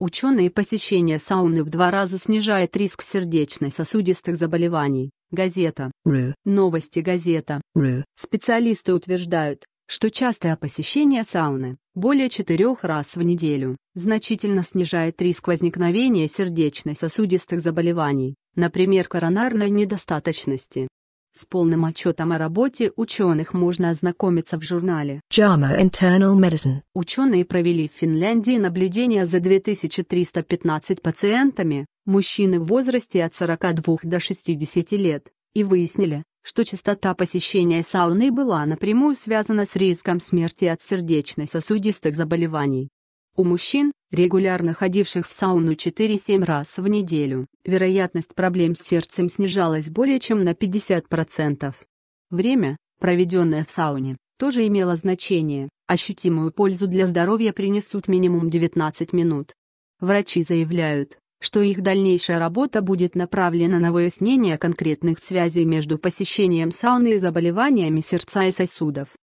Ученые посещение сауны в два раза снижает риск сердечно-сосудистых заболеваний. Газета. Ры. Новости газета. Ры. Специалисты утверждают, что частое посещение сауны более четырех раз в неделю значительно снижает риск возникновения сердечно-сосудистых заболеваний, например, коронарной недостаточности. С полным отчетом о работе ученых можно ознакомиться в журнале JAMA Internal Medicine. Ученые провели в Финляндии наблюдение за 2315 пациентами, мужчины в возрасте от 42 до 60 лет, и выяснили, что частота посещения сауны была напрямую связана с риском смерти от сердечно-сосудистых заболеваний. У мужчин, регулярно ходивших в сауну 4-7 раз в неделю, вероятность проблем с сердцем снижалась более чем на 50%. Время, проведенное в сауне, тоже имело значение, ощутимую пользу для здоровья принесут минимум 19 минут. Врачи заявляют, что их дальнейшая работа будет направлена на выяснение конкретных связей между посещением сауны и заболеваниями сердца и сосудов.